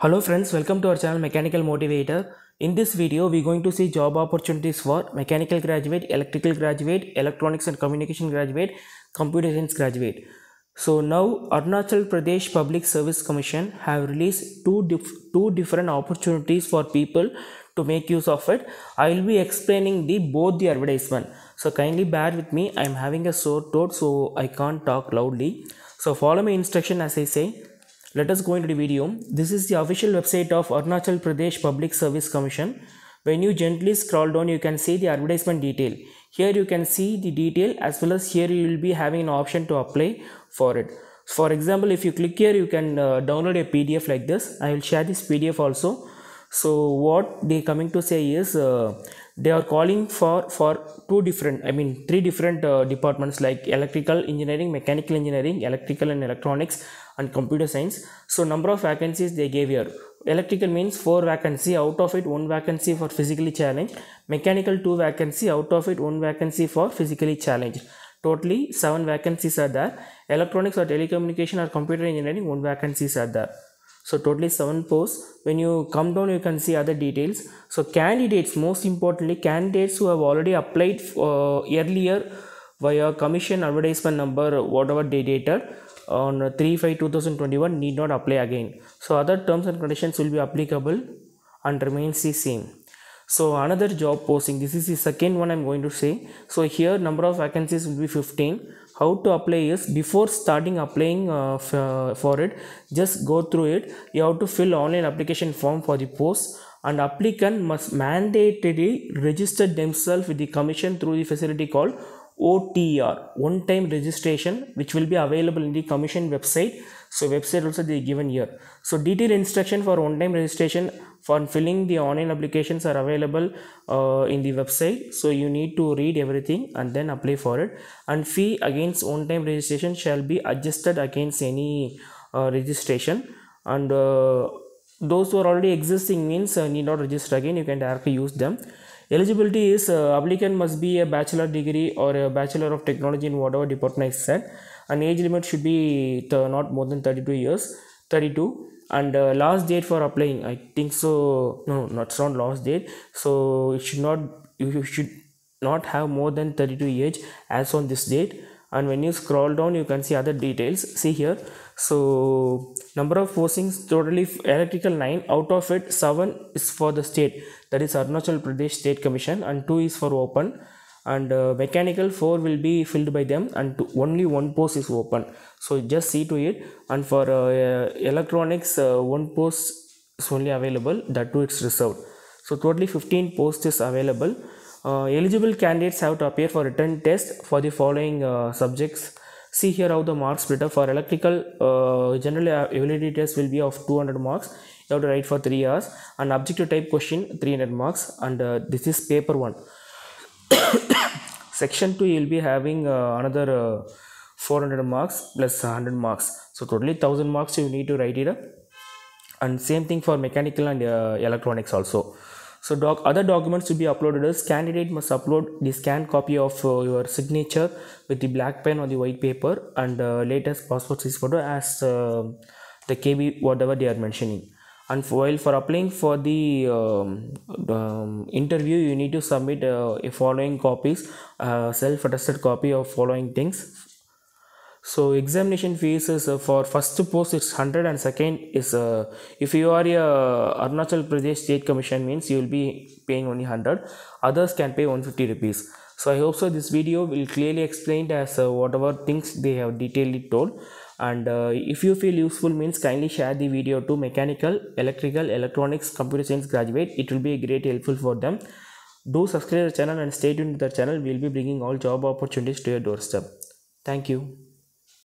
Hello friends, welcome to our channel Mechanical Motivator. In this video, we're going to see job opportunities for mechanical graduate, electrical graduate, electronics and communication graduate, computer science graduate. So now Arunachal Pradesh Public Service Commission have released two, dif two different opportunities for people to make use of it. I will be explaining the both the advertisement. So kindly bear with me. I am having a sore throat so I can't talk loudly. So follow my instruction as I say let us go into the video this is the official website of arunachal pradesh public service commission when you gently scroll down you can see the advertisement detail here you can see the detail as well as here you will be having an option to apply for it for example if you click here you can uh, download a pdf like this i will share this pdf also so what they coming to say is uh, they are calling for for two different i mean three different uh, departments like electrical engineering mechanical engineering electrical and electronics and computer science so number of vacancies they gave here electrical means 4 vacancy out of it 1 vacancy for physically challenged mechanical 2 vacancy out of it 1 vacancy for physically challenged totally 7 vacancies are there electronics or telecommunication or computer engineering 1 vacancies are there so totally 7 posts when you come down you can see other details so candidates most importantly candidates who have already applied uh, earlier via commission advertisement number whatever they dated on 3 5 2021 need not apply again. So, other terms and conditions will be applicable and remains the same. So, another job posting this is the second one I am going to say. So, here number of vacancies will be 15. How to apply is before starting applying uh, uh, for it, just go through it. You have to fill online application form for the post and applicant must mandatorily register themselves with the commission through the facility called OTR one time registration which will be available in the commission website so website also they given here so detailed instruction for one time registration for filling the online applications are available uh, in the website so you need to read everything and then apply for it and fee against one time registration shall be adjusted against any uh, registration and uh, those who are already existing means uh, need not register again you can directly use them Eligibility is uh, applicant must be a bachelor degree or a bachelor of technology in whatever department is said. And age limit should be not more than 32 years. 32 and uh, last date for applying i think so no not it's last date so it should not you should not have more than 32 age as on this date and when you scroll down you can see other details see here so number of postings totally electrical 9 out of it 7 is for the state that is Arunachal Pradesh State Commission and 2 is for open and uh, mechanical 4 will be filled by them and two, only one post is open so just see to it and for uh, uh, electronics one post is only available that too it's reserved so totally 15 posts is available uh, eligible candidates have to appear for written test for the following uh, subjects see here how the marks split up for electrical uh, general ability test will be of 200 marks you have to write for 3 hours and objective type question 300 marks and uh, this is paper 1 section 2 you will be having uh, another uh, 400 marks plus 100 marks so totally 1000 marks you need to write it up and same thing for mechanical and electronics also so doc other documents to be uploaded is candidate must upload the scanned copy of uh, your signature with the black pen or the white paper and uh, latest passport size photo as uh, the KB whatever they are mentioning. And for, while for applying for the um, um, interview, you need to submit uh, a following copies, uh, self-attested copy of following things so examination fees is uh, for first post it's 100 and second is uh, if you are a uh, Arunachal Pradesh state commission means you will be paying only 100 others can pay 150 rupees so I hope so this video will clearly explain as uh, whatever things they have detailedly told and uh, if you feel useful means kindly share the video to mechanical electrical electronics computer science graduate it will be great helpful for them do subscribe to the channel and stay tuned to the channel we will be bringing all job opportunities to your doorstep thank you